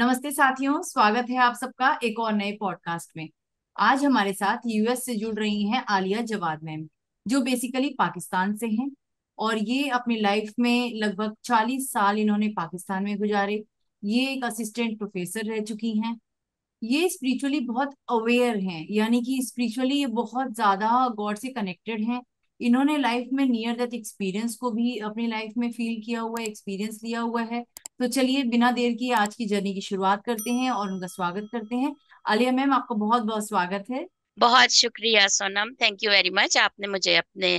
नमस्ते साथियों स्वागत है आप सबका एक और नए पॉडकास्ट में आज हमारे साथ यूएस से जुड़ रही हैं आलिया जवाद मैम जो बेसिकली पाकिस्तान से हैं और ये अपनी लाइफ में लगभग 40 साल इन्होंने पाकिस्तान में गुजारे ये एक असिस्टेंट प्रोफेसर रह चुकी हैं ये स्पिरिचुअली बहुत अवेयर हैं यानी कि स्पिरिचुअली ये बहुत ज्यादा गॉड से कनेक्टेड हैं इन्होंने लाइफ में नियर डेथ एक्सपीरियंस को भी अपनी लाइफ में फील किया हुआ है एक्सपीरियंस लिया हुआ है तो चलिए बिना देर किए आज की जर्नी की शुरुआत करते हैं और उनका स्वागत करते हैं आलिया मैम आपका बहुत बहुत स्वागत है बहुत शुक्रिया Sonam thank you very much आपने मुझे अपने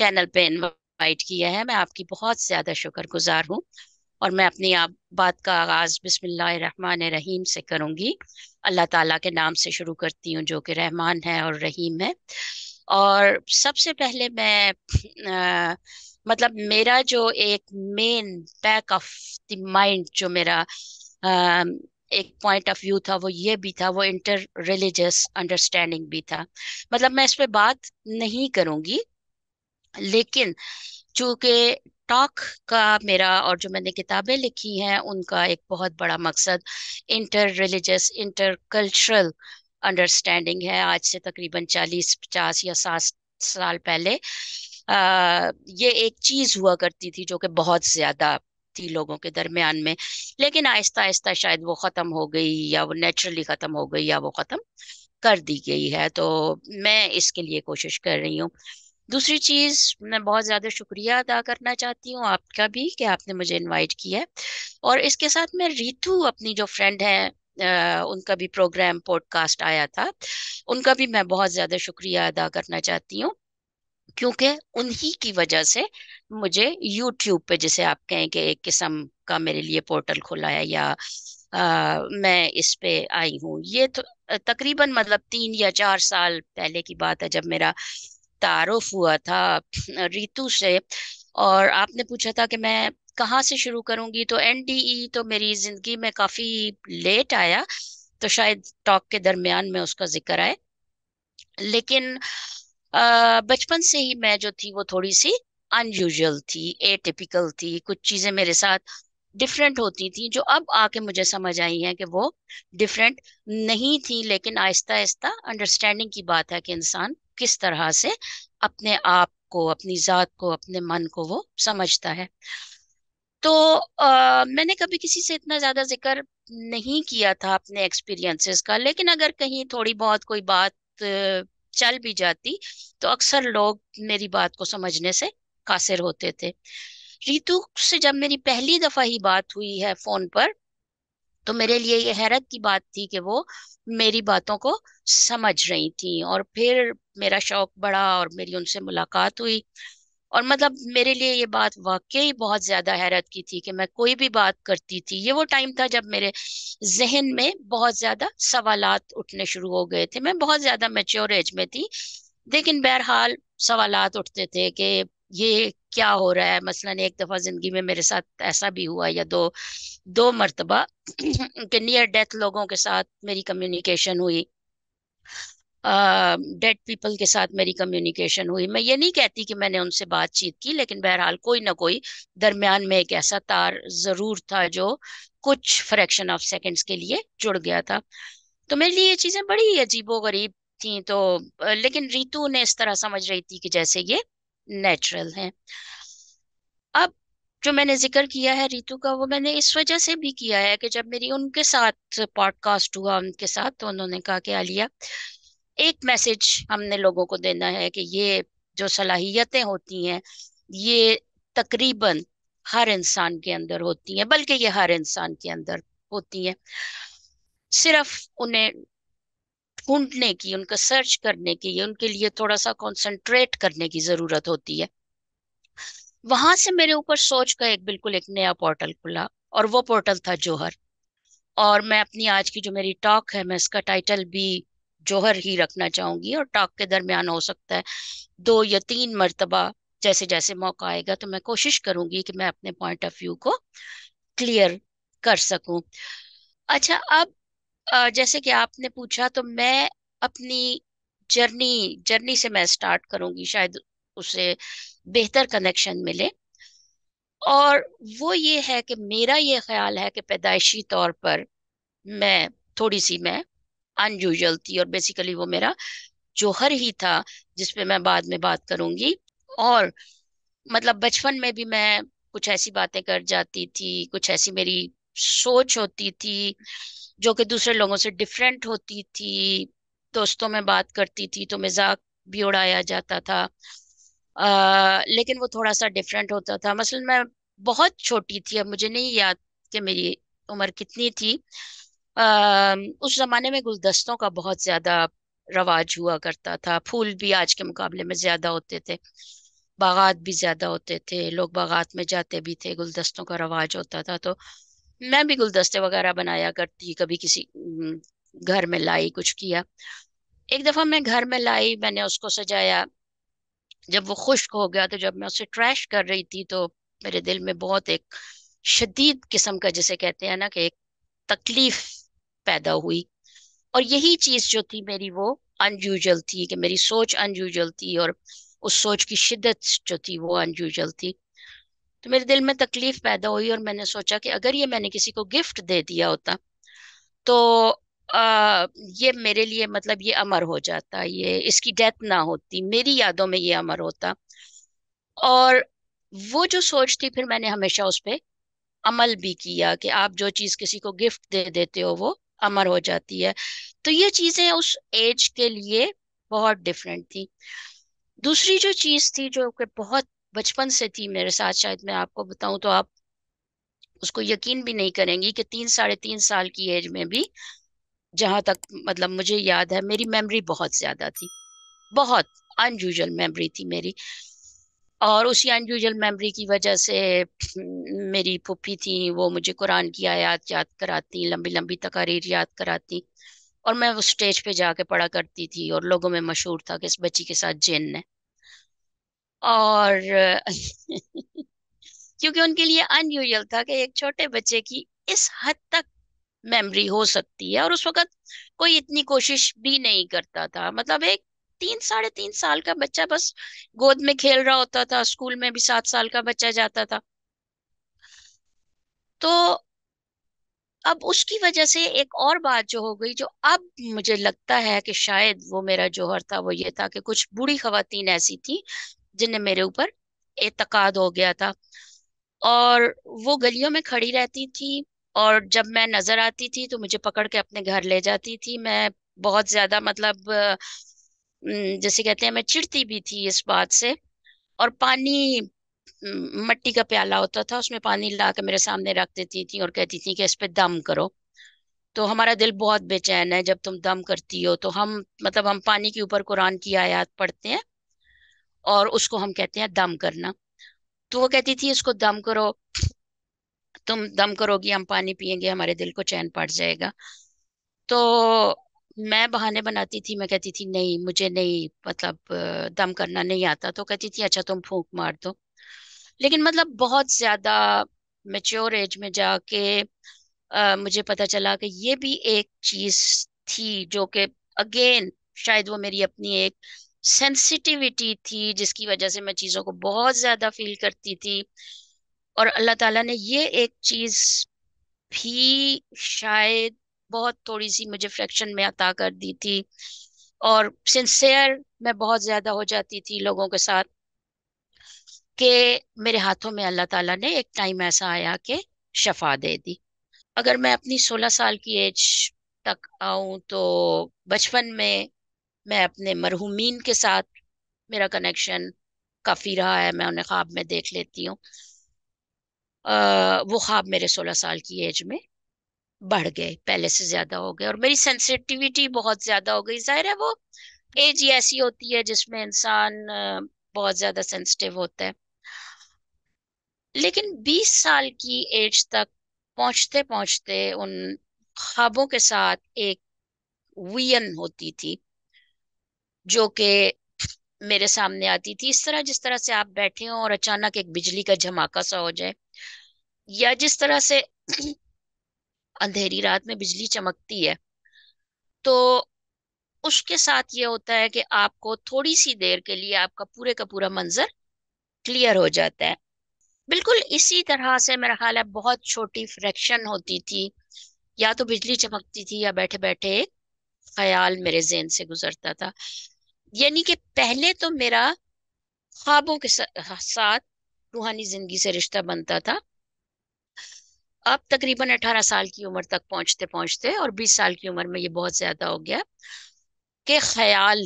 चैनल पे इनवाइट किया है मैं आपकी बहुत ज्यादा शुक्र गुजार हूँ और मैं अपनी आप बात का आगाज बिस्मिल्लाहमान रहीम से करूँगी अल्लाह ताला के नाम से शुरू करती हूँ जो कि रहमान है और रहीम है और सबसे पहले मैं आ, मतलब मेरा जो एक main back of the mind जो मेरा आ, एक पॉइंट ऑफ व्यू था वो ये भी था वो इंटर रिलीजियस अंडरस्टैंडिंग भी था मतलब मैं इस पर बात नहीं करूंगी लेकिन चूंकि टॉक का मेरा और जो मैंने किताबें लिखी हैं उनका एक बहुत बड़ा मकसद inter religious inter cultural understanding है आज से तकरीबन चालीस पचास या सात साल पहले ये एक चीज हुआ करती थी जो कि बहुत ज्यादा थी लोगों के दरमियान में लेकिन आहिस्ता आहिस्ता शायद वो ख़त्म हो गई या वो नेचुरली ख़त्म हो गई या वो ख़त्म कर दी गई है तो मैं इसके लिए कोशिश कर रही हूँ दूसरी चीज़ मैं बहुत ज़्यादा शुक्रिया अदा करना चाहती हूँ आपका भी कि आपने मुझे इनवाइट किया है और इसके साथ मैं रितु अपनी जो फ्रेंड है उनका भी प्रोग्राम पॉडकास्ट आया था उनका भी मैं बहुत ज़्यादा शुक्रिया अदा करना चाहती हूँ क्योंकि उन्हीं की वजह से मुझे यूट्यूब पे जैसे आप कहें कि एक किस्म का मेरे लिए पोर्टल खुला है या आ, मैं इस पे आई हूँ ये तो तकरीबन मतलब तीन या चार साल पहले की बात है जब मेरा तारुफ हुआ था रितु से और आपने पूछा था कि मैं कहाँ से शुरू करूँगी तो ई e तो मेरी जिंदगी में काफी लेट आया तो शायद टॉक के दरमियान में उसका जिक्र आए लेकिन बचपन से ही मैं जो थी वो थोड़ी सी अनयूजल थी ए टिपिकल थी कुछ चीजें मेरे साथ डिफरेंट होती थी जो अब आके मुझे समझ आई है कि वो डिफरेंट नहीं थी लेकिन आहिस्ता आहिस्ता अंडरस्टैंडिंग की बात है कि इंसान किस तरह से अपने आप को अपनी ज़ात को अपने मन को वो समझता है तो आ, मैंने कभी किसी से इतना ज़्यादा जिक्र नहीं किया था अपने एक्सपीरियंसेस का लेकिन अगर कहीं थोड़ी बहुत कोई बात चल भी जाती तो अक्सर लोग मेरी बात को समझने से कासिर होते थे रितु से जब मेरी पहली दफा ही बात हुई है फोन पर तो मेरे लिए ये हैरत की बात थी कि वो मेरी बातों को समझ रही थी और फिर मेरा शौक बढ़ा और मेरी उनसे मुलाकात हुई और मतलब मेरे लिए ये बात वाकई बहुत ज्यादा हैरत की थी कि मैं कोई भी बात करती थी ये वो टाइम था जब मेरे जहन में बहुत ज्यादा सवालात उठने शुरू हो गए थे मैं बहुत ज्यादा मेच्योर एज में थी लेकिन बहरहाल सवाल उठते थे कि ये क्या हो रहा है मसलन एक दफा जिंदगी में मेरे साथ ऐसा भी हुआ या दो दो मरतबा कि नियर डेथ लोगों के साथ मेरी कम्युनिकेशन हुई डेड पीपल के साथ मेरी कम्युनिकेशन हुई मैं ये नहीं कहती कि मैंने उनसे बातचीत की लेकिन बहरहाल कोई ना कोई दरमियान में एक ऐसा तार जरूर था जो कुछ फ्रैक्शन ऑफ सेकंड्स के लिए जुड़ गया था तो मेरे लिए ये चीजें बड़ी अजीबो गरीब थी तो लेकिन रितु ने इस तरह समझ रही थी कि जैसे ये नेचुरल है अब जो मैंने जिक्र किया है रितु का वो मैंने इस वजह से भी किया है कि जब मेरी उनके साथ पॉडकास्ट हुआ उनके साथ तो उन्होंने कहा कि आलिया एक मैसेज हमने लोगों को देना है कि ये जो सलाहियतें होती हैं ये तकरीबन हर इंसान के अंदर होती हैं बल्कि ये हर इंसान के अंदर होती हैं सिर्फ उन्हें ढूंढने की उनका सर्च करने की उनके लिए थोड़ा सा कंसंट्रेट करने की जरूरत होती है वहां से मेरे ऊपर सोच का एक बिल्कुल एक नया पोर्टल खुला और वो पोर्टल था जोहर और मैं अपनी आज की जो मेरी टॉक है मैं इसका टाइटल भी जौहर ही रखना चाहूंगी और टॉक के दरमियान हो सकता है दो या तीन मरतबा जैसे जैसे मौका आएगा तो मैं कोशिश करूंगी कि मैं अपने पॉइंट ऑफ व्यू को क्लियर कर सकूं अच्छा अब जैसे कि आपने पूछा तो मैं अपनी जर्नी जर्नी से मैं स्टार्ट करूंगी शायद उसे बेहतर कनेक्शन मिले और वो ये है कि मेरा ये ख्याल है कि पैदाइशी तौर पर मैं थोड़ी सी मैं अनयूजल थी और बेसिकली वो मेरा जोहर ही था जिसपे मैं बाद में बात करूंगी और मतलब बचपन में भी मैं कुछ ऐसी बातें कर जाती थी कुछ ऐसी मेरी सोच होती थी जो कि दूसरे लोगों से डिफरेंट होती थी दोस्तों में बात करती थी तो मजाक भी उड़ाया जाता था आ, लेकिन वो थोड़ा सा डिफरेंट होता था मसलन मैं बहुत छोटी थी अब मुझे नहीं याद कि मेरी उम्र कितनी थी आ, उस जमाने में गुलदस्तों का बहुत ज्यादा रवाज हुआ करता था फूल भी आज के मुकाबले में ज्यादा होते थे बागात भी ज्यादा होते थे लोग बागात में जाते भी थे गुलदस्तों का रवाज होता था तो मैं भी गुलदस्ते वगैरह बनाया करती कभी किसी घर में लाई कुछ किया एक दफा मैं घर में लाई मैंने उसको सजाया जब वो खुश्क हो गया तो जब मैं उसे ट्रैश कर रही थी तो मेरे दिल में बहुत एक शदीद किस्म का जिसे कहते हैं ना कि एक तकलीफ पैदा हुई और यही चीज जो थी मेरी वो अनयूजल थी कि मेरी सोच अनयूजल थी और उस सोच की शिद्दत जो थी वो अनयूजल थी तो मेरे दिल में तकलीफ पैदा हुई और मैंने सोचा कि अगर ये मैंने किसी को गिफ्ट दे दिया होता तो आ, ये मेरे लिए मतलब ये अमर हो जाता ये इसकी डेथ ना होती मेरी यादों में ये अमर होता और वो जो सोच थी फिर मैंने हमेशा उस पर अमल भी किया कि आप जो चीज़ किसी को गिफ्ट दे देते हो वो अमर हो जाती है तो ये चीजें उस एज के लिए बहुत डिफरेंट थी दूसरी जो चीज थी जो कि बहुत बचपन से थी मेरे साथ शायद मैं आपको बताऊं तो आप उसको यकीन भी नहीं करेंगी कि तीन साढ़े तीन साल की एज में भी जहां तक मतलब मुझे याद है मेरी मेमोरी बहुत ज्यादा थी बहुत अनयूजल मेमोरी थी मेरी और उसी अनयूजल मेमोरी की वजह से हम्म, मेरी पुप्पी थी वो मुझे कुरान की आयात याद कराती लंबी लंबी तकारीर याद कराती और मैं उस स्टेज पे जाके पढ़ा करती थी और लोगों में मशहूर था कि इस बच्ची के साथ जिन है और क्योंकि उनके लिए अनयूजल था कि एक छोटे बच्चे की इस हद तक मेमोरी हो सकती है और उस वक्त कोई इतनी कोशिश भी नहीं करता था मतलब एक तीन साढ़े तीन साल का बच्चा बस गोद में खेल रहा होता था स्कूल में भी सात साल का बच्चा जाता था तो अब उसकी वजह से एक और बात जो हो गई जो अब मुझे लगता है कि शायद वो मेरा जोहर था वो ये था कि कुछ बूढ़ी खातन ऐसी थी जिन्हें मेरे ऊपर एतकाद हो गया था और वो गलियों में खड़ी रहती थी और जब मैं नजर आती थी तो मुझे पकड़ के अपने घर ले जाती थी मैं बहुत ज्यादा मतलब जैसे कहते हैं मैं चिढ़ती भी थी इस बात से और पानी मट्टी का प्याला होता था उसमें पानी ला मेरे सामने रख देती थी और कहती थी कि इस पे दम करो तो हमारा दिल बहुत बेचैन है जब तुम दम करती हो तो हम मतलब हम पानी के ऊपर कुरान की आयात पढ़ते हैं और उसको हम कहते हैं दम करना तो वो कहती थी इसको दम करो तुम दम करोगी हम पानी पियेंगे हमारे दिल को चैन पड़ जाएगा तो मैं बहाने बनाती थी मैं कहती थी नहीं मुझे नहीं मतलब दम करना नहीं आता तो कहती थी अच्छा तुम फूंक मार दो लेकिन मतलब बहुत ज्यादा मेच्योर एज में जाके अ, मुझे पता चला कि ये भी एक चीज थी जो कि अगेन शायद वो मेरी अपनी एक सेंसिटिविटी थी जिसकी वजह से मैं चीजों को बहुत ज्यादा फील करती थी और अल्लाह ताला ने ये एक चीज भी शायद बहुत थोड़ी सी मुझे फ्रैक्शन में अता कर दी थी और सिंसेयर मैं बहुत ज्यादा हो जाती थी लोगों के साथ के मेरे हाथों में अल्लाह ताला ने एक टाइम ऐसा आया कि शफा दे दी अगर मैं अपनी 16 साल की एज तक आऊं तो बचपन में मैं अपने मरहूमीन के साथ मेरा कनेक्शन काफ़ी रहा है मैं उन्हें ख्वाब में देख लेती हूँ वो ख्वाब मेरे सोलह साल की एज में बढ़ गए पहले से ज्यादा हो गए और मेरी सेंसिटिविटी बहुत ज्यादा हो गई जाहिर है वो एज ही ऐसी होती है जिसमें इंसान बहुत ज्यादा सेंसिटिव होता है लेकिन 20 साल की एज तक पहुंचते पहुंचते उन ख्वाबों के साथ एक वियन होती थी जो कि मेरे सामने आती थी इस तरह जिस तरह से आप बैठे हो और अचानक एक बिजली का झमाका सा हो जाए या जिस तरह से अंधेरी रात में बिजली चमकती है तो उसके साथ ये होता है कि आपको थोड़ी सी देर के लिए आपका पूरे का पूरा मंजर क्लियर हो जाता है बिल्कुल इसी तरह से मेरा ख्याल है बहुत छोटी फ्रैक्शन होती थी या तो बिजली चमकती थी या बैठे बैठे एक ख्याल मेरे जेन से गुजरता था यानी कि पहले तो मेरा ख्वाबों के साथ रूहानी जिंदगी से रिश्ता बनता था अब तकरीबन 18 साल की उम्र तक पहुंचते पहुंचते और 20 साल की उम्र में ये बहुत ज्यादा हो गया कि ख्याल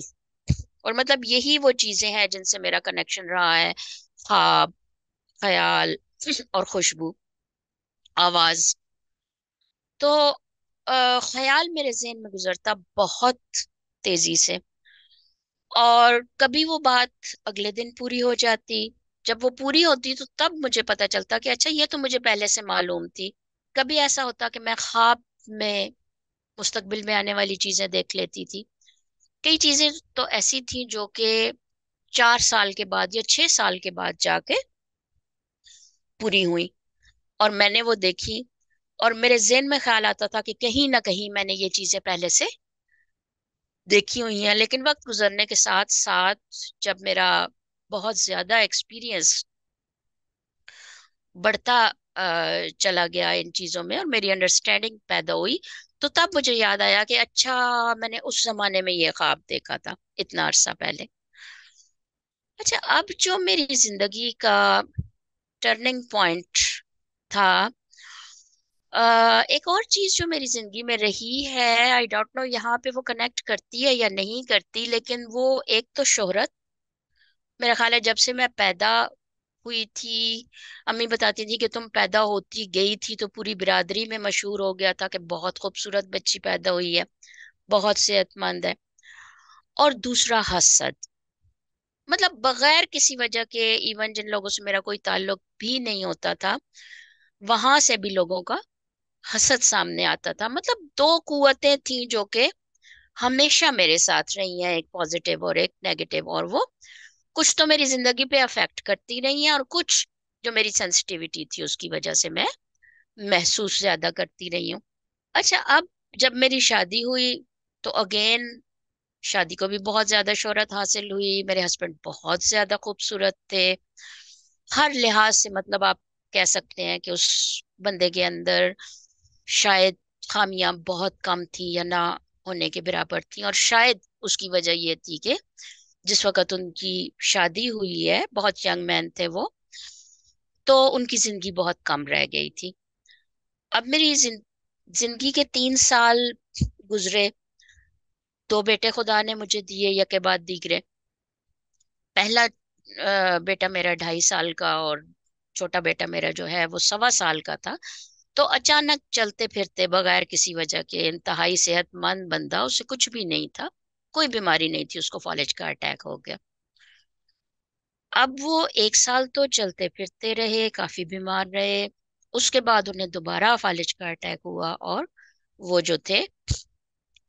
और मतलब यही वो चीजें हैं जिनसे मेरा कनेक्शन रहा है ख्वाब ख्याल और खुशबू आवाज तो ख्याल मेरे जहन में गुजरता बहुत तेजी से और कभी वो बात अगले दिन पूरी हो जाती जब वो पूरी होती तो तब मुझे पता चलता कि अच्छा ये तो मुझे पहले से मालूम थी कभी ऐसा होता कि मैं ख्वाब में मुस्तकबिल में आने वाली चीजें देख लेती थी कई चीजें तो ऐसी थी जो कि चार साल के बाद या छह साल के बाद जाके पूरी हुई और मैंने वो देखी और मेरे जेन में ख्याल आता था कि कहीं ना कहीं मैंने ये चीजें पहले से देखी हुई हैं लेकिन वक्त गुजरने के साथ साथ जब मेरा बहुत ज्यादा एक्सपीरियंस बढ़ता चला गया इन चीज़ों में और मेरी अंडरस्टैंडिंग पैदा हुई तो तब मुझे याद आया कि अच्छा मैंने उस जमाने में ये ख्वाब देखा था इतना अरसा पहले अच्छा अब जो मेरी जिंदगी का टर्निंग पॉइंट था एक और चीज जो मेरी जिंदगी में रही है आई डोंट नो यहाँ पे वो कनेक्ट करती है या नहीं करती लेकिन वो एक तो शोहरत मेरा ख्याल है जब से मैं पैदा हुई थी अम्मी बताती थी कि तुम पैदा होती गई थी तो पूरी बिरादरी में मशहूर हो गया था कि बहुत खूबसूरत बच्ची पैदा हुई है बहुत सेहतमंद है और दूसरा हसद मतलब बगैर किसी वजह के इवन जिन लोगों से मेरा कोई ताल्लुक भी नहीं होता था वहां से भी लोगों का हसद सामने आता था मतलब दो कुतें थी जो कि हमेशा मेरे साथ रही हैं एक पॉजिटिव और एक नेगेटिव और वो कुछ तो मेरी जिंदगी पे अफेक्ट करती रही है और कुछ जो मेरी सेंसिटिविटी थी उसकी वजह से मैं महसूस ज्यादा करती रही हूँ अच्छा अब जब मेरी शादी हुई तो अगेन शादी को भी बहुत ज्यादा शोहरत हासिल हुई मेरे हस्बैंड बहुत ज्यादा खूबसूरत थे हर लिहाज से मतलब आप कह सकते हैं कि उस बंदे के अंदर शायद खामियां बहुत कम थी या ना होने के बराबर थी और शायद उसकी वजह यह थी कि जिस वक्त उनकी शादी हुई है बहुत यंग मैन थे वो तो उनकी जिंदगी बहुत कम रह गई थी अब मेरी जिंदगी के तीन साल गुजरे दो बेटे खुदा ने मुझे दिए या के बाद दीगरे पहला बेटा मेरा ढाई साल का और छोटा बेटा मेरा जो है वो सवा साल का था तो अचानक चलते फिरते बगैर किसी वजह के इंतहाई सेहतमंद बंदा उसे कुछ भी नहीं था कोई बीमारी नहीं थी उसको फॉलेज का अटैक हो गया अब वो एक साल तो चलते फिरते रहे काफी बीमार रहे उसके बाद उन्हें दोबारा फॉलेज का अटैक हुआ और वो जो थे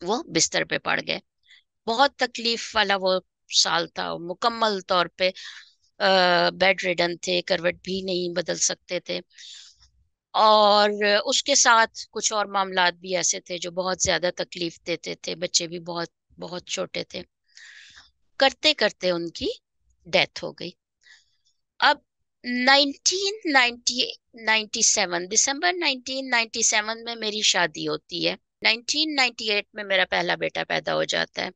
वो बिस्तर पे पड़ गए बहुत तकलीफ वाला वो साल था मुकम्मल तौर पे बेड रिडन थे करवट भी नहीं बदल सकते थे और उसके साथ कुछ और मामला भी ऐसे थे जो बहुत ज्यादा तकलीफ देते थे बच्चे भी बहुत बहुत छोटे थे करते करते उनकी डेथ हो गई अब 1990 97 दिसंबर 1997 में मेरी शादी होती है 1998 में मेरा पहला बेटा पैदा हो जाता है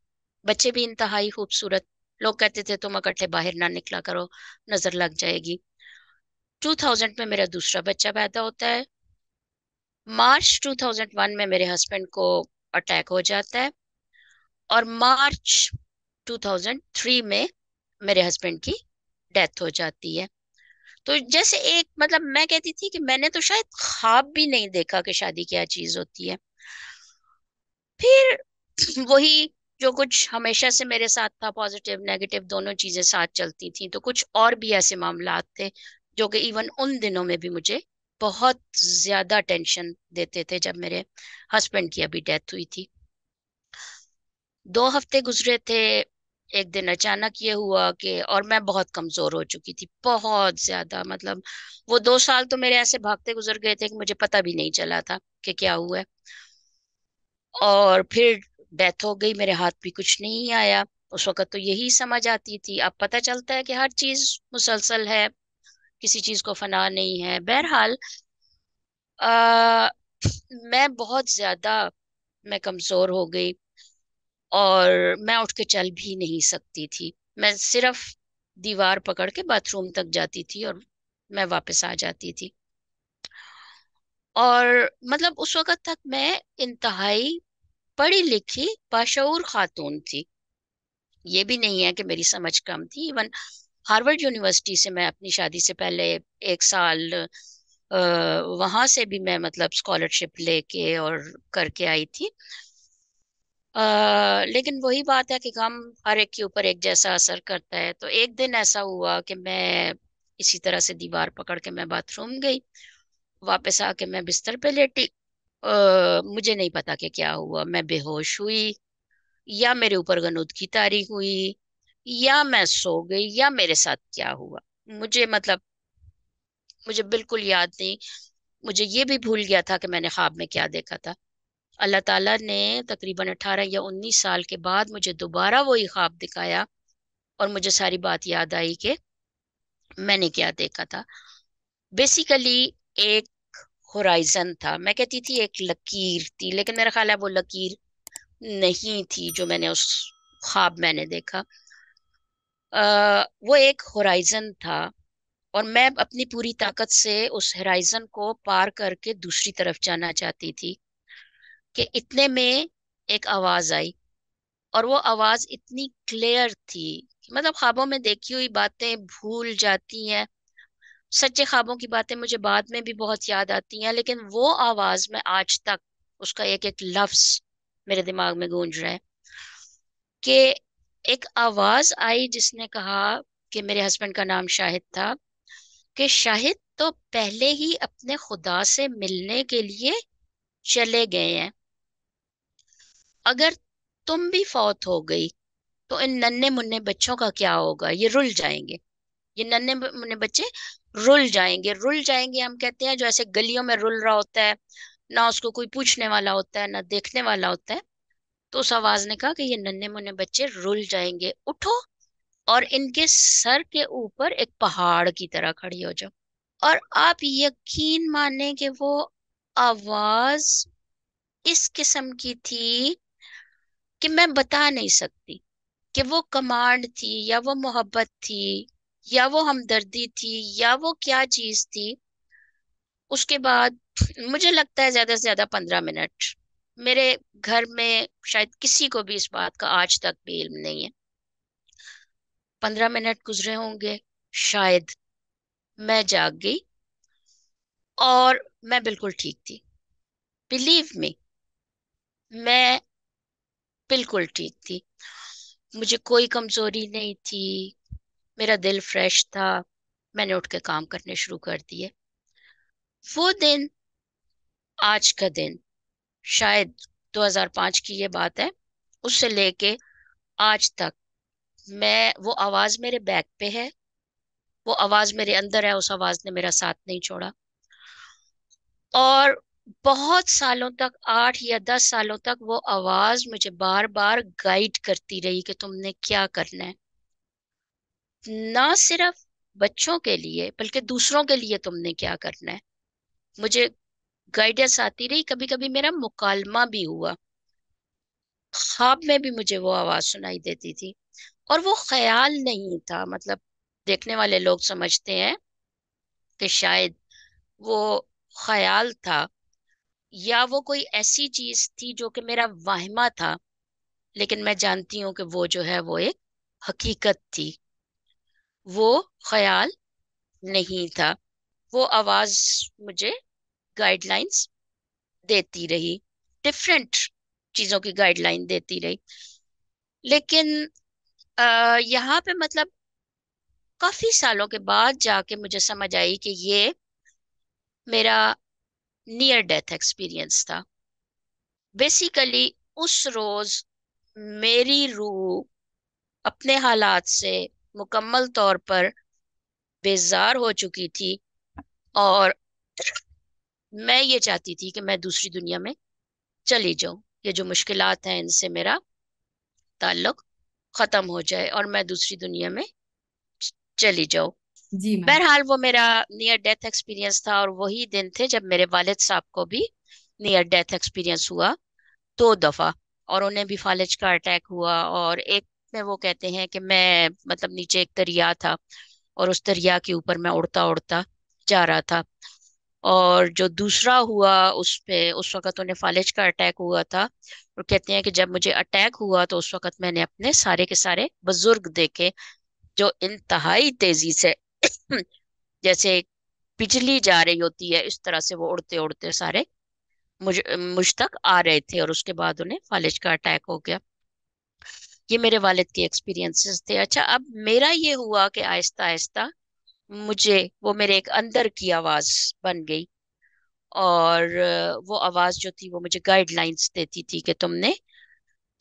बच्चे भी इंतहाई खूबसूरत लोग कहते थे तुम इकट्ठे बाहर ना निकला करो नजर लग जाएगी 2000 में मेरा दूसरा बच्चा पैदा होता है मार्च 2001 में मेरे हस्बैंड को अटैक हो जाता है और मार्च 2003 में मेरे हस्बैंड की डेथ हो जाती है तो जैसे एक मतलब मैं कहती थी कि मैंने तो शायद ख्वाब भी नहीं देखा कि शादी क्या चीज होती है फिर वही जो कुछ हमेशा से मेरे साथ था पॉजिटिव नेगेटिव दोनों चीजें साथ चलती थी तो कुछ और भी ऐसे मामला थे जो कि इवन उन दिनों में भी मुझे बहुत ज्यादा टेंशन देते थे जब मेरे हस्बैंड की अभी डेथ हुई थी दो हफ्ते गुजरे थे एक दिन अचानक ये हुआ कि और मैं बहुत कमजोर हो चुकी थी बहुत ज्यादा मतलब वो दो साल तो मेरे ऐसे भागते गुजर गए थे कि मुझे पता भी नहीं चला था कि क्या हुआ और फिर डेथ हो गई मेरे हाथ भी कुछ नहीं आया उस वक्त तो यही समझ आती थी अब पता चलता है कि हर चीज मुसलसल है किसी चीज को फना नहीं है बहरहाल मैं बहुत ज्यादा मैं कमजोर हो गई और मैं उठ के चल भी नहीं सकती थी मैं सिर्फ दीवार पकड़ के बाथरूम तक जाती थी और मैं वापस आ जाती थी और मतलब उस वक्त तक मैं इंतहाई पढ़ी लिखी बाशूर खातून थी ये भी नहीं है कि मेरी समझ कम थी इवन हार्वर्ड यूनिवर्सिटी से मैं अपनी शादी से पहले एक साल वहाँ से भी मैं मतलब स्कॉलरशिप लेके और करके आई थी आ, लेकिन वही बात है कि गम हर एक के ऊपर एक जैसा असर करता है तो एक दिन ऐसा हुआ कि मैं इसी तरह से दीवार पकड़ के मैं बाथरूम गई वापस आके मैं बिस्तर पे लेटी आ, मुझे नहीं पता कि क्या हुआ मैं बेहोश हुई या मेरे ऊपर गनूद की तारीख हुई या मैं सो गई या मेरे साथ क्या हुआ मुझे मतलब मुझे बिल्कुल याद नहीं मुझे ये भी भूल गया था कि मैंने ख्वाब में क्या देखा था अल्लाह ताला ने तकरीबन अठारह या उन्नीस साल के बाद मुझे दोबारा वही ख्वाब दिखाया और मुझे सारी बात याद आई कि मैंने क्या देखा था बेसिकली एक होराइजन था मैं कहती थी एक लकीर थी लेकिन मेरा ख्याल है वो लकीर नहीं थी जो मैंने उस ख्वाब मैंने देखा आ, वो एक होराइजन था और मैं अपनी पूरी ताकत से उस होराइजन को पार करके दूसरी तरफ जाना चाहती थी कि इतने में एक आवाज आई और वो आवाज इतनी क्लियर थी मतलब ख्वाबों में देखी हुई बातें भूल जाती हैं सच्चे ख्वाबों की बातें मुझे बाद में भी बहुत याद आती हैं लेकिन वो आवाज में आज तक उसका एक एक लफ्ज मेरे दिमाग में गूंज रहा है कि एक आवाज आई जिसने कहा कि मेरे हस्बैंड का नाम शाहिद था कि शाहिद तो पहले ही अपने खुदा से मिलने के लिए चले गए हैं अगर तुम भी फौत हो गई तो इन नन्हे मुन्ने बच्चों का क्या होगा ये रुल जाएंगे ये नन्हे मुन्ने बच्चे रुल जाएंगे रुल जाएंगे हम कहते हैं जो ऐसे गलियों में रुल रहा होता है ना उसको कोई पूछने वाला होता है ना देखने वाला होता है तो उस आवाज ने कहा कि ये नन्हे मुन्ने बच्चे रुल जाएंगे उठो और इनके सर के ऊपर एक पहाड़ की तरह खड़ी हो जाओ और आप यकीन माने कि वो आवाज इस किस्म की थी कि मैं बता नहीं सकती कि वो कमांड थी या वो मोहब्बत थी या वो हमदर्दी थी या वो क्या चीज थी उसके बाद मुझे लगता है ज्यादा से ज्यादा पंद्रह मिनट मेरे घर में शायद किसी को भी इस बात का आज तक भी इल्म नहीं है पंद्रह मिनट गुजरे होंगे शायद मैं जाग गई और मैं बिल्कुल ठीक थी बिलीव मी मैं बिल्कुल ठीक थी मुझे कोई कमजोरी नहीं थी मेरा दिल फ्रेश था मैंने उठ के काम करने शुरू कर दिए वो दिन आज का दिन शायद 2005 की ये बात है उससे लेके आज तक मैं वो आवाज मेरे बैक पे है वो आवाज मेरे अंदर है उस आवाज ने मेरा साथ नहीं छोड़ा और बहुत सालों तक आठ या दस सालों तक वो आवाज मुझे बार बार गाइड करती रही कि तुमने क्या करना है ना सिर्फ बच्चों के लिए बल्कि दूसरों के लिए तुमने क्या करना है मुझे गाइडेंस आती रही कभी कभी मेरा मुकालमा भी हुआ खाब में भी मुझे वो आवाज सुनाई देती थी और वो ख्याल नहीं था मतलब देखने वाले लोग समझते हैं कि शायद वो ख्याल था या वो कोई ऐसी चीज थी जो कि मेरा वाहिमा था लेकिन मैं जानती हूँ कि वो जो है वो एक हकीकत थी वो ख्याल नहीं था वो आवाज मुझे गाइडलाइंस देती रही डिफरेंट चीजों की गाइडलाइन देती रही लेकिन अः यहाँ पे मतलब काफी सालों के बाद जाके मुझे समझ आई कि ये मेरा नियर डेथ एक्सपीरियंस था बेसिकली उस रोज मेरी रूह अपने हालात से मुकम्मल तौर पर बेजार हो चुकी थी और मैं ये चाहती थी कि मैं दूसरी दुनिया में चली जाऊं ये जो मुश्किलात हैं इनसे मेरा ताल्लुक ख़त्म हो जाए और मैं दूसरी दुनिया में चली जाऊं जी बहरहाल वो मेरा नियर डेथ एक्सपीरियंस था और वही दिन थे जब मेरे वालिद साहब को भी नियर डेथ एक्सपीरियंस हुआ दो दफा और उन्हें भी फालिज का अटैक हुआ और एक में वो कहते हैं कि मैं मतलब नीचे एक दरिया था और उस दरिया के ऊपर मैं उड़ता उड़ता जा रहा था और जो दूसरा हुआ उस पे उस वक्त उन्हें फालिज का अटैक हुआ था और कहते हैं कि जब मुझे अटैक हुआ तो उस वक्त मैंने अपने सारे के सारे बुजुर्ग देखे जो इंतहाई तेजी से जैसे बिजली जा रही होती है इस तरह से वो उड़ते उड़ते सारे मुझ मुझ तक आ रहे थे और उसके बाद उन्हें फालिज का अटैक हो गया ये मेरे वालिद के एक्सपीरियंसेस थे अच्छा अब मेरा ये हुआ कि आहिस्ता आहिस्ता मुझे वो मेरे एक अंदर की आवाज़ बन गई और वो आवाज़ जो थी वो मुझे गाइडलाइंस देती थी कि तुमने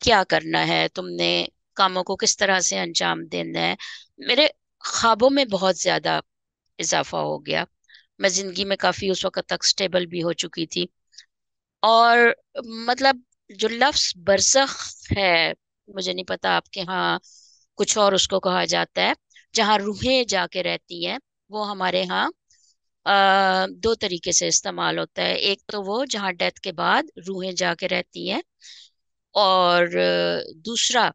क्या करना है तुमने कामों को किस तरह से अंजाम देना है मेरे ख्वाबों में बहुत ज़्यादा इजाफा हो गया मैं ज़िंदगी में काफ़ी उस वक़्त तक स्टेबल भी हो चुकी थी और मतलब जो लफ्स बरसख है मुझे नहीं पता आपके यहाँ कुछ और उसको कहा जाता है जहाँ रूहें जाके रहती हैं वो हमारे यहाँ दो तरीके से इस्तेमाल होता है एक तो वो जहाँ डेथ के बाद रूहें जाके रहती हैं और दूसरा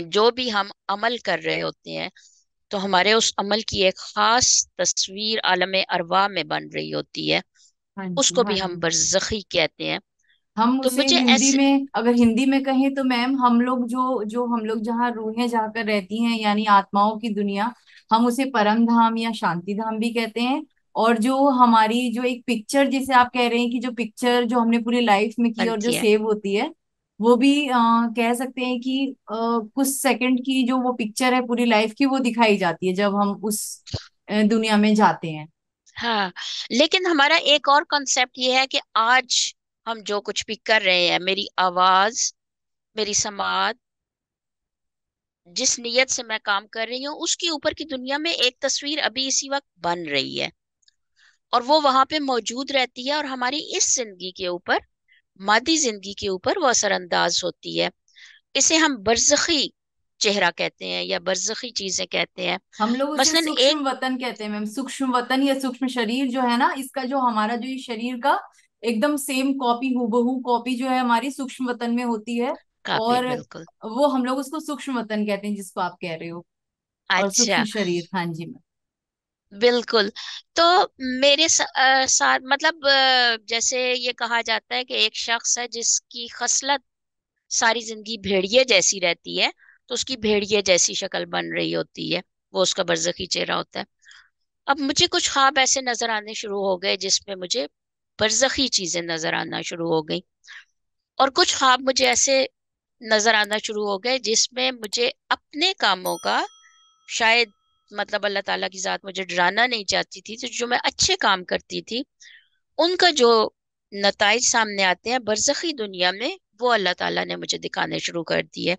जो भी हम अमल कर रहे होते हैं तो हमारे उस अमल की एक खास तस्वीर आलम अरवा में बन रही होती है हाँ उसको भी हाँ हम बरजखी कहते हैं हम तो उसे मुझे हिंदी ऐसे... में अगर हिंदी में कहें तो मैम हम लोग जो जो हम लोग जहाँ रूहें जाकर रहती हैं यानी आत्माओं की दुनिया हम उसे परम धाम या शांति धाम भी कहते हैं और जो हमारी जो एक पिक्चर जिसे आप कह रहे हैं कि जो पिक्चर जो हमने पूरी लाइफ में की हाँ और जो सेव होती है वो भी आ, कह सकते हैं कि आ, कुछ सेकंड की जो वो पिक्चर है पूरी लाइफ की वो दिखाई जाती है जब हम उस दुनिया में जाते हैं हाँ लेकिन हमारा एक और कॉन्सेप्ट ये है कि आज हम जो कुछ भी कर रहे हैं मेरी आवाज मेरी समाज जिस नियत से मैं काम कर रही हूँ उसके ऊपर की दुनिया में एक तस्वीर अभी इसी वक्त बन रही है और वो वहां पे मौजूद रहती है और हमारी इस जिंदगी के ऊपर मादी ज़िंदगी के ऊपर वो असरअंदाज होती है इसे हम बरसखी चेहरा कहते हैं या बरसखी चीज़ें कहते हैं हम लोग मसलन एक वतन कहते हैं मैम सूक्ष्म वतन या सूक्ष्म शरीर जो है ना इसका जो हमारा जो ये शरीर का एकदम सेम कॉपी हूबहू कॉपी जो है हमारी सूक्ष्म वतन में होती है और वो हम लोग उसको सूक्ष्म वतन कहते हैं जिसको आप कह रहे हो अच्छा और सूक्ष्म शरीर हाँ जी मैम बिल्कुल तो मेरे साथ मतलब जैसे ये कहा जाता है कि एक शख्स है जिसकी खसलत सारी जिंदगी भेड़िए जैसी रहती है तो उसकी भेड़िए जैसी शक्ल बन रही होती है वो उसका बरजखी चेहरा होता है अब मुझे कुछ ख्वाब ऐसे नजर आने शुरू हो गए जिसमें मुझे बरजखी चीजें नजर आना शुरू हो गई और कुछ ख्वाब मुझे ऐसे नजर आना शुरू हो गए जिसमें मुझे अपने कामों का शायद मतलब अल्लाह ताला की ज़ात मुझे डराना नहीं चाहती थी तो जो मैं अच्छे काम करती थी उनका जो नतज सामने आते हैं बरसखी दुनिया में वो अल्लाह ताला ने मुझे दिखाने शुरू कर दिए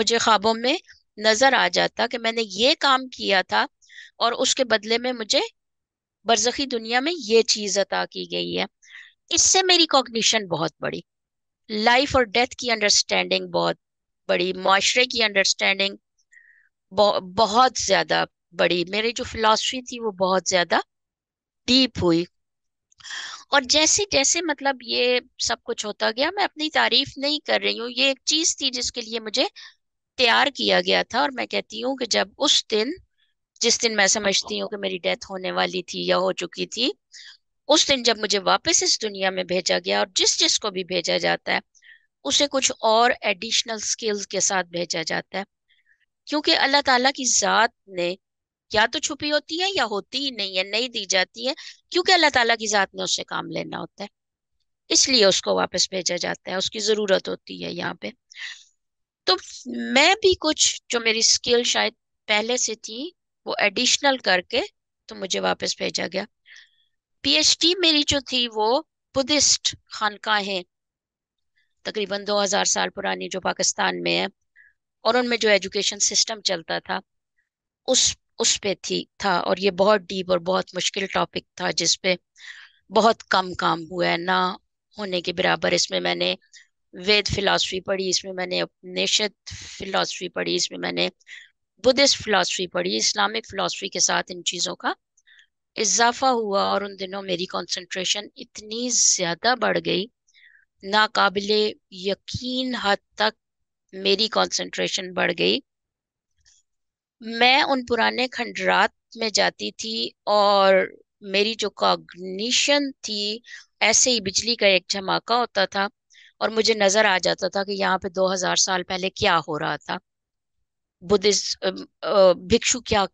मुझे ख्वाबों में नजर आ जाता कि मैंने ये काम किया था और उसके बदले में मुझे बरसखी दुनिया में ये चीज़ अता की गई है इससे मेरी कॉग्निशन बहुत बड़ी लाइफ और डेथ की अंडरस्टैंडिंग बहुत बड़ी माशरे की अंडरस्टैंडिंग बहुत ज्यादा बड़ी मेरी जो फिलोसफी थी वो बहुत ज्यादा डीप हुई और जैसे जैसे मतलब ये सब कुछ होता गया मैं अपनी तारीफ नहीं कर रही हूँ ये एक चीज थी जिसके लिए मुझे तैयार किया गया था और मैं कहती हूँ कि जब उस दिन जिस दिन मैं समझती हूँ कि मेरी डेथ होने वाली थी या हो चुकी थी उस दिन जब मुझे वापस इस दुनिया में भेजा गया और जिस जिस को भी भेजा जाता है उसे कुछ और एडिशनल स्किल्स के साथ भेजा जाता है क्योंकि अल्लाह ताला की जात ने या तो छुपी होती है या होती ही नहीं है नहीं दी जाती है क्योंकि अल्लाह ताला की जात में उससे काम लेना होता है इसलिए उसको वापस भेजा जाता है उसकी जरूरत होती है यहाँ पे तो मैं भी कुछ जो मेरी स्किल शायद पहले से थी वो एडिशनल करके तो मुझे वापस भेजा गया पीएचडी मेरी जो थी वो बुद्धिस्ट है तकरीबन 2000 साल पुरानी जो पाकिस्तान में है और उनमें जो एजुकेशन सिस्टम चलता था उस उस पे थी था और ये बहुत डीप और बहुत मुश्किल टॉपिक था जिसपे बहुत कम काम हुआ है ना होने के बराबर इसमें मैंने वेद फिलासफी पढ़ी इसमें मैंने उपनिषद फिलासफी पढ़ी इसमें मैंने बुद्धिस्ट फिलासफी पढ़ी इस्लामिक फिलासफी के साथ इन चीज़ों का इजाफा हुआ और उन दिनों मेरी कंसंट्रेशन इतनी ज़्यादा बढ़ गई नाकाबिल यकीन हद तक मेरी कंसंट्रेशन बढ़ गई मैं उन पुराने खंडरात में जाती थी और मेरी जो कॉग्निशन थी ऐसे ही बिजली का एक झमाका होता था और मुझे नजर आ जाता था कि यहाँ पे 2000 साल पहले क्या हो रहा था बुद्धिस्ट भिक्षु क्या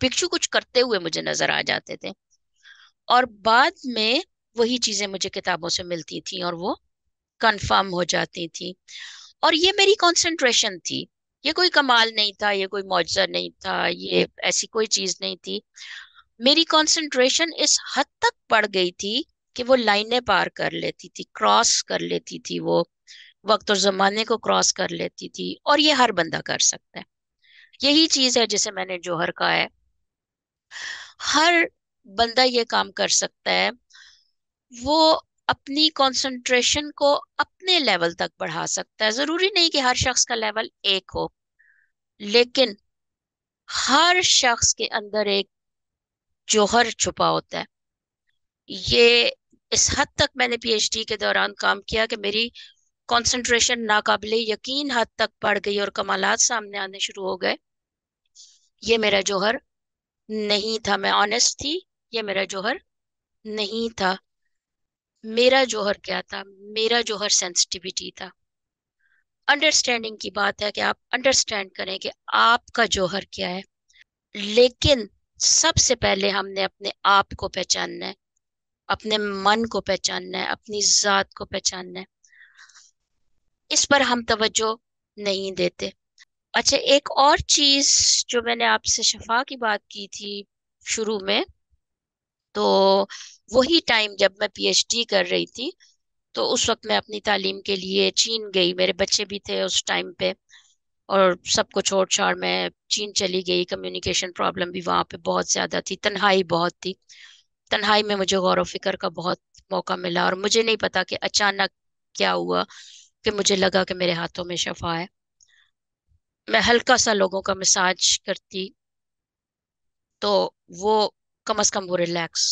भिक्षु कुछ करते हुए मुझे नजर आ जाते थे और बाद में वही चीजें मुझे किताबों से मिलती थी और वो कंफर्म हो जाती थी और ये मेरी कंसंट्रेशन थी ये कोई कमाल नहीं था ये कोई मुआवजा नहीं था ये ऐसी कोई चीज नहीं थी मेरी कंसंट्रेशन इस हद तक बढ़ गई थी कि वो लाइनें पार कर लेती थी क्रॉस कर लेती थी वो वक्त और जमाने को क्रॉस कर लेती थी और ये हर बंदा कर सकता है यही चीज है जिसे मैंने जोहर कहा है हर बंदा ये काम कर सकता है वो अपनी कंसंट्रेशन को अपने लेवल तक बढ़ा सकता है जरूरी नहीं कि हर शख्स का लेवल एक हो लेकिन हर शख्स के अंदर एक जोहर छुपा होता है ये इस हद तक मैंने पीएचडी के दौरान काम किया कि मेरी कंसंट्रेशन नाकाबिल यकीन हद तक बढ़ गई और कमालात सामने आने शुरू हो गए ये मेरा जोहर नहीं था मैं ऑनेस्ट थी ये मेरा जोहर नहीं था मेरा जोहर क्या था मेरा जोहर सेंसिटिविटी था अंडरस्टैंडिंग की बात है कि आप अंडरस्टैंड करें कि आपका जोहर क्या है लेकिन सबसे पहले हमने अपने आप को पहचानना है अपने मन को पहचानना है अपनी ज़ात को पहचानना है इस पर हम तवज्जो नहीं देते अच्छा एक और चीज़ जो मैंने आपसे शफा की बात की थी शुरू में तो वही टाइम जब मैं पीएचडी कर रही थी तो उस वक्त मैं अपनी तालीम के लिए चीन गई मेरे बच्चे भी थे उस टाइम पे और सबको छोड़ छाड़ मैं चीन चली गई कम्युनिकेशन प्रॉब्लम भी वहाँ पे बहुत ज़्यादा थी तन्हाई बहुत थी तन्हाई में मुझे गौर फिक्र का बहुत मौका मिला और मुझे नहीं पता कि अचानक क्या हुआ कि मुझे लगा कि मेरे हाथों में शफा है मैं हल्का सा लोगों का मिसाज करती तो वो कम अज कम वो रिलैक्स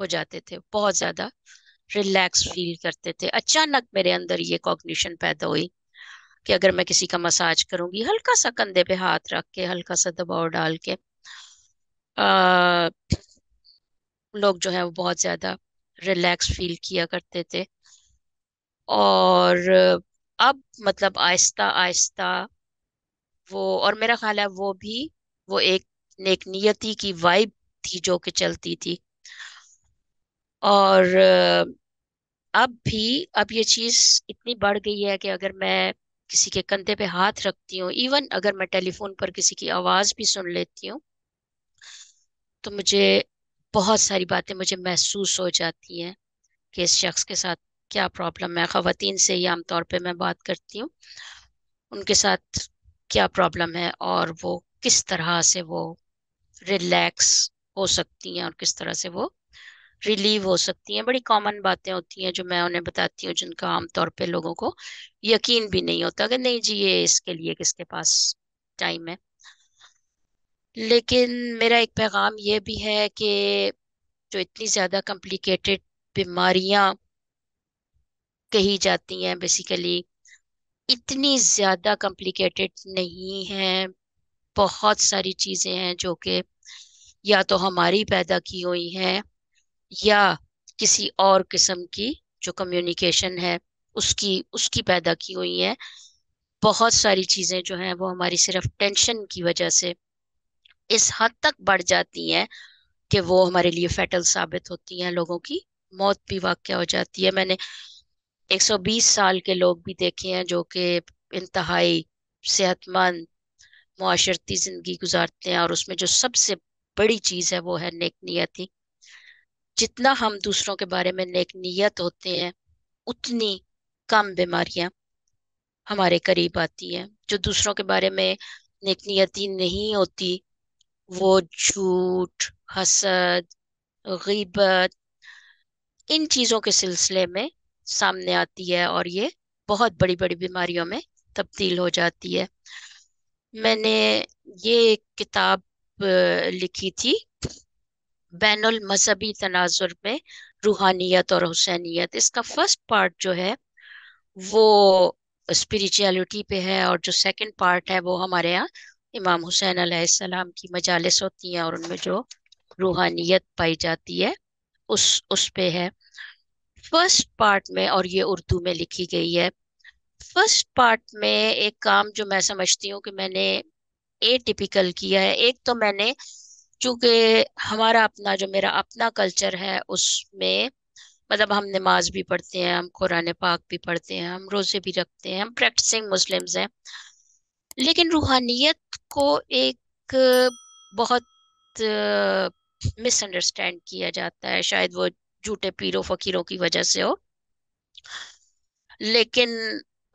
हो जाते थे बहुत ज्यादा रिलैक्स फील करते थे अचानक मेरे अंदर ये कॉग्निशन पैदा हुई कि अगर मैं किसी का मसाज करूंगी हल्का सा कंधे पे हाथ रख के हल्का सा दबाव डाल के आ, लोग जो है वो बहुत ज्यादा रिलैक्स फील किया करते थे और अब मतलब आहिस्ता आहिस्ता वो और मेरा ख्याल है वो भी वो एक नेक नियति की वाइब थी जो कि चलती थी और अब भी अब ये चीज़ इतनी बढ़ गई है कि अगर मैं किसी के कंधे पे हाथ रखती हूँ इवन अगर मैं टेलीफोन पर किसी की आवाज़ भी सुन लेती हूँ तो मुझे बहुत सारी बातें मुझे महसूस हो जाती हैं कि इस शख्स के साथ क्या प्रॉब्लम है खातिन से ही आमतौर पे मैं बात करती हूँ उनके साथ क्या प्रॉब्लम है और वो किस तरह से वो रिलैक्स हो सकती हैं और किस तरह से वो रिलीव हो सकती हैं बड़ी कॉमन बातें होती हैं जो मैं उन्हें बताती हूँ जिनका आमतौर पे लोगों को यकीन भी नहीं होता कि नहीं जी ये इसके लिए किसके पास टाइम है लेकिन मेरा एक पैगाम ये भी है कि जो इतनी ज़्यादा कॉम्प्लिकेटेड बीमारियाँ कही जाती हैं बेसिकली इतनी ज़्यादा कॉम्प्लिकेटेड नहीं है बहुत सारी चीज़ें हैं जो कि या तो हमारी पैदा की हुई हैं या किसी और किस्म की जो कम्युनिकेशन है उसकी उसकी पैदा की हुई है बहुत सारी चीज़ें जो हैं वो हमारी सिर्फ टेंशन की वजह से इस हद तक बढ़ जाती हैं कि वो हमारे लिए फैटल साबित होती हैं लोगों की मौत भी वाक्य हो जाती है मैंने 120 साल के लोग भी देखे हैं जो कि इंतहाई सेहतमंद माशरती ज़िंदगी गुजारते हैं और उसमें जो सबसे बड़ी चीज है वो है नेक नियति जितना हम दूसरों के बारे में नेक नियत होते हैं उतनी कम बीमारियां हमारे करीब आती हैं जो दूसरों के बारे में नेक नियति नहीं होती वो झूठ हसद गीबत इन चीज़ों के सिलसिले में सामने आती है और ये बहुत बड़ी बड़ी बीमारियों में तब्दील हो जाती है मैंने ये किताब लिखी थी बैन मजहबी तनाजुर में रूहानियत और हुसैनियत इसका फर्स्ट पार्ट जो है वो स्पिरिचुअलिटी पे है और जो सेकंड पार्ट है वो हमारे यहाँ इमाम हुसैन अलैहिस्सलाम की मजालस होती हैं और उनमें जो रूहानियत पाई जाती है उस उस पे है फर्स्ट पार्ट में और ये उर्दू में लिखी गई है फर्स्ट पार्ट में एक काम जो मैं समझती हूँ कि मैंने ए टिपिकल किया है एक तो मैंने चूंकि हमारा अपना जो मेरा अपना कल्चर है उसमें मतलब हम नमाज भी पढ़ते हैं हम कुरान पाक भी पढ़ते हैं हम रोजे भी रखते हैं हम प्रैक्टिसिंग मुस्लिम्स हैं लेकिन रूहानियत को एक बहुत मिसअंडरस्टैंड किया जाता है शायद वो झूठे पीरों फकीरों की वजह से हो लेकिन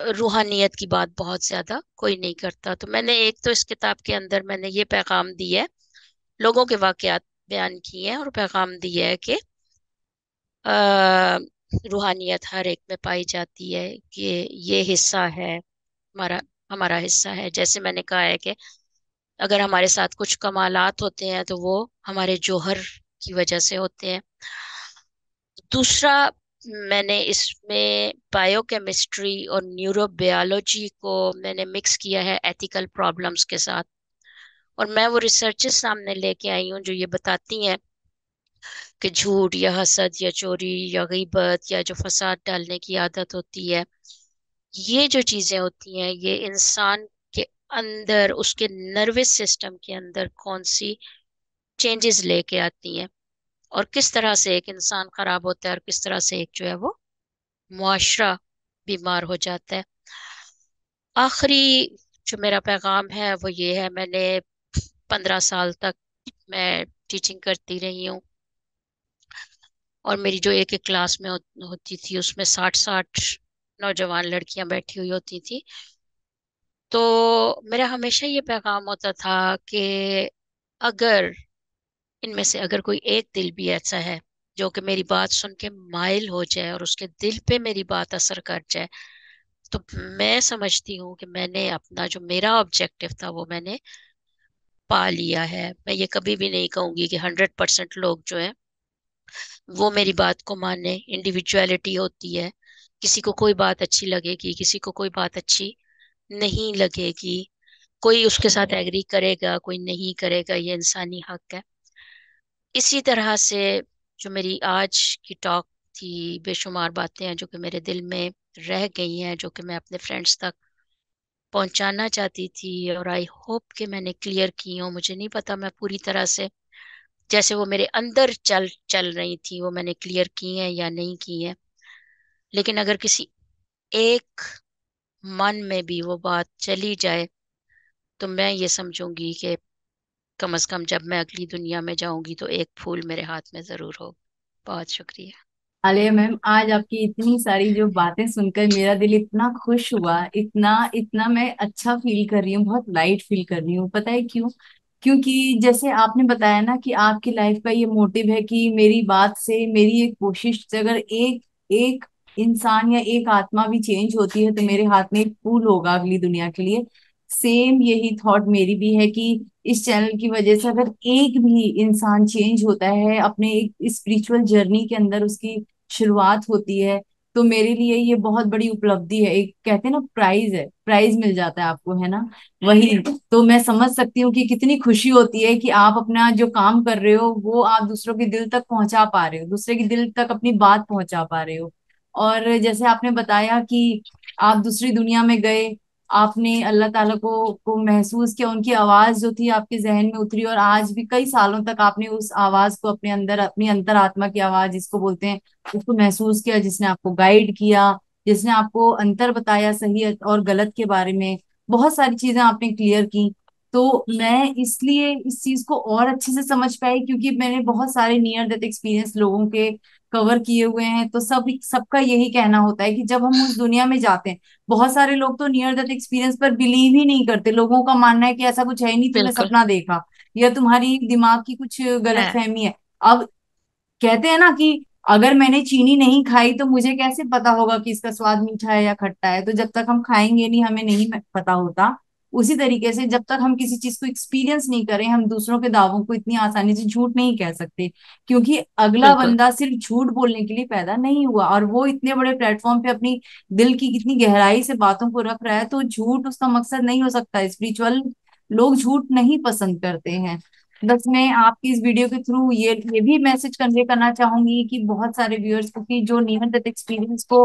रूहानियत की बात बहुत ज़्यादा कोई नहीं करता तो मैंने एक तो इस किताब के अंदर मैंने ये पैगाम दिया है लोगों के वाक़ात बयान किए हैं और पैगाम दिया है कि रूहानियत हर एक में पाई जाती है कि ये हिस्सा है हमारा हमारा हिस्सा है जैसे मैंने कहा है कि अगर हमारे साथ कुछ कमालात होते हैं तो वो हमारे जोहर की वजह से होते हैं दूसरा मैंने इसमें बायोकेमिस्ट्री और न्यूरोबायोलॉजी को मैंने मिक्स किया है एथिकल प्रॉब्लम्स के साथ और मैं वो रिसर्चेस सामने लेके आई हूँ जो ये बताती हैं कि झूठ या हसद या चोरी या गीबत या जो फसाद डालने की आदत होती है ये जो चीज़ें होती हैं ये इंसान के अंदर उसके नर्वस सिस्टम के अंदर कौन सी चेंजेस लेके आती हैं और किस तरह से एक इंसान खराब होता है और किस तरह से एक जो है वो मुआशरा बीमार हो जाता है आखिरी जो मेरा पैगाम है वो ये है मैंने पंद्रह साल तक मैं टीचिंग करती रही हूँ और मेरी जो एक एक क्लास में होती थी उसमें साठ साठ नौजवान लड़कियां बैठी हुई होती थी तो मेरा हमेशा ये पैगाम होता था कि अगर इनमें से अगर कोई एक दिल भी ऐसा है जो कि मेरी बात सुन के माइल हो जाए और उसके दिल पे मेरी बात असर कर जाए तो मैं समझती हूँ कि मैंने अपना जो मेरा ऑब्जेक्टिव था वो मैंने पा लिया है मैं ये कभी भी नहीं कहूँगी कि हंड्रेड परसेंट लोग जो है वो मेरी बात को माने इंडिविजुअलिटी होती है किसी को कोई बात अच्छी लगेगी किसी को कोई बात अच्छी नहीं लगेगी कोई उसके साथ एग्री करेगा कोई नहीं करेगा ये इंसानी हक है इसी तरह से जो मेरी आज की टॉक थी बेशुमार बातें हैं जो कि मेरे दिल में रह गई हैं जो कि मैं अपने फ्रेंड्स तक पहुंचाना चाहती थी और आई होप कि मैंने क्लियर की हूँ मुझे नहीं पता मैं पूरी तरह से जैसे वो मेरे अंदर चल चल रही थी वो मैंने क्लियर की हैं या नहीं की हैं लेकिन अगर किसी एक मन में भी वो बात चली जाए तो मैं ये समझूंगी कि कम से कम जब मैं अगली दुनिया में जाऊंगी तो एक फूल मेरे हाथ में ज़रूर हो बहुत शुक्रिया आलिया मैम आज आपकी इतनी सारी जो बातें सुनकर मेरा दिल इतना खुश हुआ इतना इतना मैं अच्छा फील कर रही हूँ बहुत लाइट फील कर रही हूँ पता है क्यों क्योंकि जैसे आपने बताया ना कि आपकी लाइफ का ये मोटिव है कि मेरी बात से मेरी एक कोशिश से अगर एक एक इंसान या एक आत्मा भी चेंज होती है तो मेरे हाथ में एक फूल होगा अगली दुनिया के लिए सेम यही थॉट मेरी भी है कि इस चैनल की वजह से अगर एक भी इंसान चेंज होता है अपने एक स्पिरिचुअल जर्नी के अंदर उसकी शुरुआत होती है तो मेरे लिए ये बहुत बड़ी उपलब्धि है एक कहते हैं ना प्राइज है प्राइज मिल जाता है आपको है ना वही तो मैं समझ सकती हूँ कि कितनी खुशी होती है कि आप अपना जो काम कर रहे हो वो आप दूसरों के दिल तक पहुंचा पा रहे हो दूसरे के दिल तक अपनी बात पहुंचा पा रहे हो और जैसे आपने बताया कि आप दूसरी दुनिया में गए आपने अल्लाह ताला को को महसूस किया उनकी आवाज जो थी आपके जहन में उतरी और आज भी कई सालों तक आपने उस आवाज को अपने अंदर अपनी अंतर आत्मा की आवाज जिसको बोलते हैं उसको महसूस किया जिसने आपको गाइड किया जिसने आपको अंतर बताया सही और गलत के बारे में बहुत सारी चीजें आपने क्लियर की तो मैं इसलिए इस चीज को और अच्छे से समझ पाई क्योंकि मैंने बहुत सारे नियर डेथ एक्सपीरियंस लोगों के कवर किए हुए हैं तो सब सबका यही कहना होता है कि जब हम उस दुनिया में जाते हैं बहुत सारे लोग तो नियर डेथ एक्सपीरियंस पर बिलीव ही नहीं करते लोगों का मानना है कि ऐसा कुछ है ही नहीं तुमने सपना देखा या तुम्हारी दिमाग की कुछ गलत फहमी है अब कहते हैं ना कि अगर मैंने चीनी नहीं खाई तो मुझे कैसे पता होगा कि इसका स्वाद मीठा है या खट्टा है तो जब तक हम खाएंगे नहीं हमें नहीं पता होता उसी तरीके से जब तक हम किसी चीज को एक्सपीरियंस नहीं करें हम दूसरों के दावों को इतनी आसानी से झूठ नहीं कह सकते क्योंकि अगला बंदा सिर्फ झूठ बोलने के लिए पैदा नहीं हुआ और वो इतने बड़े प्लेटफॉर्म पे अपनी दिल की कितनी गहराई से बातों को रख रहा है तो झूठ उसका मकसद नहीं हो सकता स्पिरिचुअल लोग झूठ नहीं पसंद करते हैं बस मैं आपकी इस वीडियो के थ्रू ये ये भी मैसेज कन्वे करना चाहूंगी कि बहुत सारे व्यूअर्स को कि जो नियमित एक्सपीरियंस को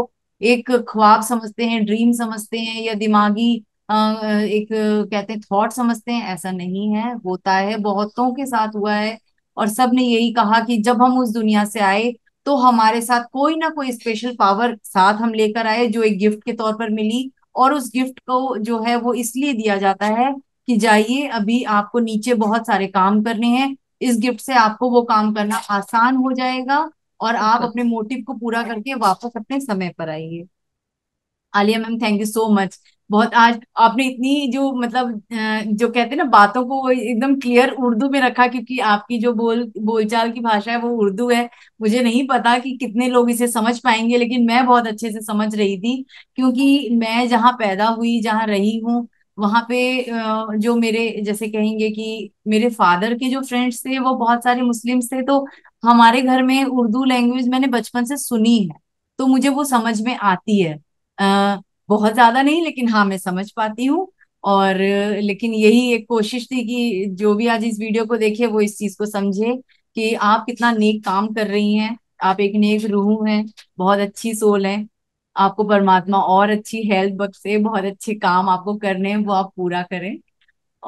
एक ख्वाब समझते हैं ड्रीम समझते हैं या दिमागी एक कहते हैं थॉट समझते हैं ऐसा नहीं है होता है बहुतों के साथ हुआ है और सब ने यही कहा कि जब हम उस दुनिया से आए तो हमारे साथ कोई ना कोई स्पेशल पावर साथ हम लेकर आए जो एक गिफ्ट के तौर पर मिली और उस गिफ्ट को जो है वो इसलिए दिया जाता है कि जाइए अभी आपको नीचे बहुत सारे काम करने हैं इस गिफ्ट से आपको वो काम करना आसान हो जाएगा और आप अच्छा। अपने मोटिव को पूरा करके वापस अपने समय पर आइए Aliya ma'am thank you so much बहुत आज आपने इतनी जो मतलब जो कहते हैं ना बातों को एकदम क्लियर उर्दू में रखा क्योंकि आपकी जो बोल बोलचाल की भाषा है वो उर्दू है मुझे नहीं पता कि कितने लोग इसे समझ पाएंगे लेकिन मैं बहुत अच्छे से समझ रही थी क्योंकि मैं जहाँ पैदा हुई जहाँ रही हूँ वहां पे जो मेरे जैसे कहेंगे कि मेरे फादर के जो फ्रेंड्स थे वो बहुत सारे मुस्लिम्स थे तो हमारे घर में उर्दू लैंग्वेज मैंने बचपन से सुनी है तो मुझे वो समझ में आती है बहुत ज्यादा नहीं लेकिन हाँ मैं समझ पाती हूँ और लेकिन यही एक कोशिश थी कि जो भी आज इस वीडियो को देखे वो इस चीज को समझे कि आप कितना नेक काम कर रही हैं आप एक नेक रूह हैं बहुत अच्छी सोल है आपको परमात्मा और अच्छी हेल्थ बख्शे बहुत अच्छे काम आपको करने हैं वो आप पूरा करें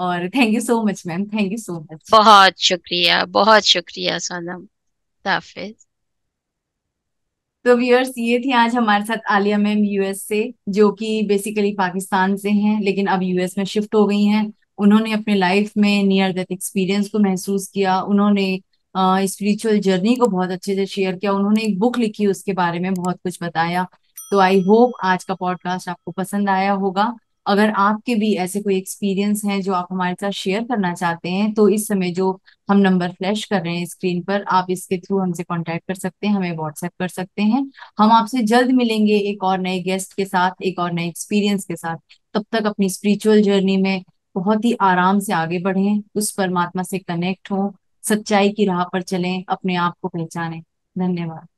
और thank you so much ma'am thank you so much बहुत शुक्रिया बहुत शुक्रिया सोनम हाफिज तो व्यूअर्स ये थी आज हमारे साथ आलिया मैम यूएस से जो कि बेसिकली पाकिस्तान से हैं लेकिन अब यूएस में शिफ्ट हो गई हैं उन्होंने अपने लाइफ में नियर डेथ एक्सपीरियंस को महसूस किया उन्होंने स्पिरिचुअल जर्नी को बहुत अच्छे से शेयर किया उन्होंने एक बुक लिखी उसके बारे में बहुत कुछ बताया तो आई होप आज का पॉडकास्ट आपको पसंद आया होगा अगर आपके भी ऐसे कोई एक्सपीरियंस हैं जो आप हमारे साथ शेयर करना चाहते हैं तो इस समय जो हम नंबर फ्लैश कर रहे हैं स्क्रीन पर आप इसके थ्रू हमसे कांटेक्ट कर सकते हैं हमें व्हाट्सएप कर सकते हैं हम आपसे जल्द मिलेंगे एक और नए गेस्ट के साथ एक और नए एक्सपीरियंस के साथ तब तक अपनी स्पिरिचुअल जर्नी में बहुत ही आराम से आगे बढ़ें उस परमात्मा से कनेक्ट हों सच्चाई की राह पर चलें अपने आप को पहचानें धन्यवाद